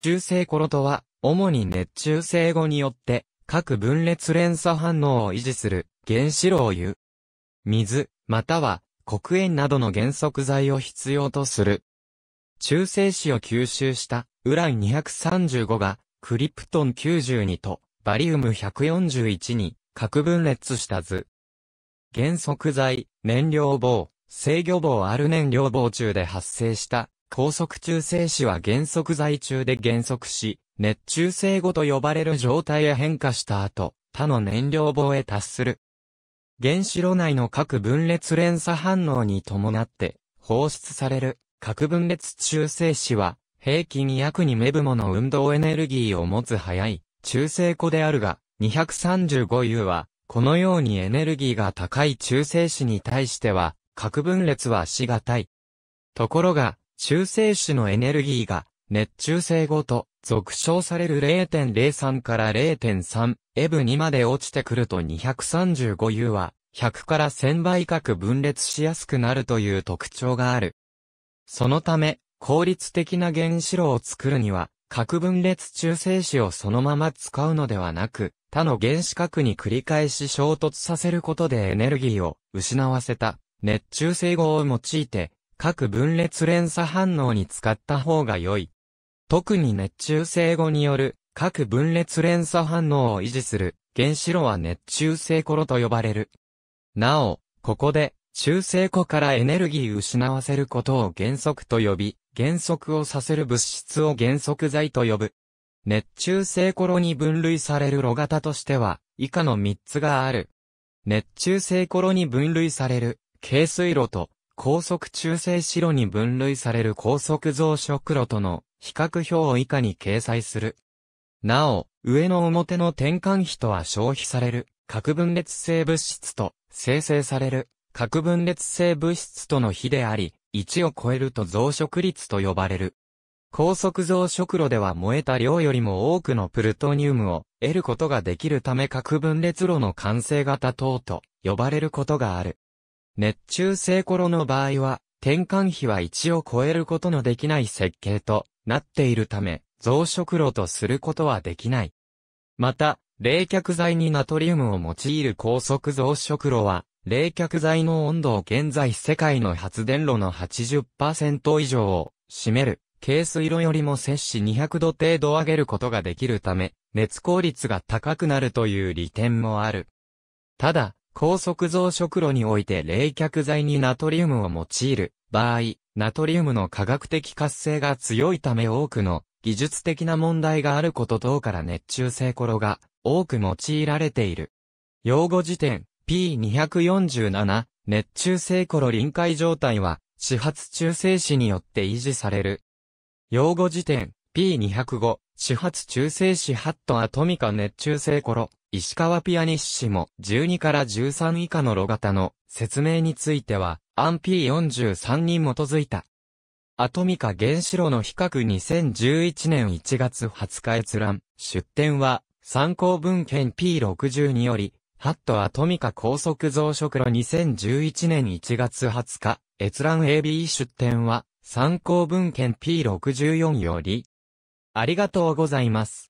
中性コロとは、主に熱中性後によって、各分裂連鎖反応を維持する原子炉を言う。水、または黒煙などの減速剤を必要とする。中性子を吸収したウラン235がクリプトン92とバリウム141に核分裂した図。減速剤、燃料棒、制御棒ある燃料棒中で発生した高速中性子は減速在中で減速し、熱中性後と呼ばれる状態へ変化した後、他の燃料棒へ達する。原子炉内の各分裂連鎖反応に伴って放出される各分裂中性子は平均約2メブモの運動エネルギーを持つ速い中性子であるが 235U はこのようにエネルギーが高い中性子に対しては核分裂はしがたい。ところが中性子のエネルギーが熱中性ごと俗称される0.03から0.3ブ2まで落ちてくると 235U は100から1000倍角分裂しやすくなるという特徴がある。そのため効率的な原子炉を作るには核分裂中性子をそのまま使うのではなく、他の原子核に繰り返し衝突させることでエネルギーを失わせた熱中性合を用いて各分裂連鎖反応に使った方が良い。特に熱中性後による各分裂連鎖反応を維持する原子炉は熱中性コロと呼ばれる。なお、ここで中性庫からエネルギー失わせることを原則と呼び、原則をさせる物質を原則剤と呼ぶ。熱中性コロに分類される炉型としては、以下の3つがある。熱中性コロに分類される、軽水炉と、高速中性白に分類される高速増殖炉との比較表を以下に掲載する。なお、上の表の転換比とは消費される核分裂性物質と生成される核分裂性物質との比であり、1を超えると増殖率と呼ばれる。高速増殖炉では燃えた量よりも多くのプルトニウムを得ることができるため核分裂炉の完成型等と呼ばれることがある。熱中性コロの場合は、転換比は1を超えることのできない設計となっているため、増殖炉とすることはできない。また、冷却剤にナトリウムを用いる高速増殖炉は、冷却剤の温度を現在世界の発電炉の80%以上を占める、軽水炉よりも摂氏200度程度上げることができるため、熱効率が高くなるという利点もある。ただ、高速増殖炉において冷却剤にナトリウムを用いる場合、ナトリウムの科学的活性が強いため多くの技術的な問題があること等から熱中性コロが多く用いられている。用語辞典 P247 熱中性コロ臨界状態は始発中性子によって維持される。用語辞典 P205 始発中性子ハットアトミカ熱中性コロ石川ピアニッシも12から13以下の路型の説明については、ア安 P43 に基づいた。アトミカ原子炉の比較2011年1月20日閲覧、出展は、参考文献 p 6 2より、ハットアトミカ高速増殖炉2011年1月20日、閲覧 AB 出展は、参考文献 P64 より、ありがとうございます。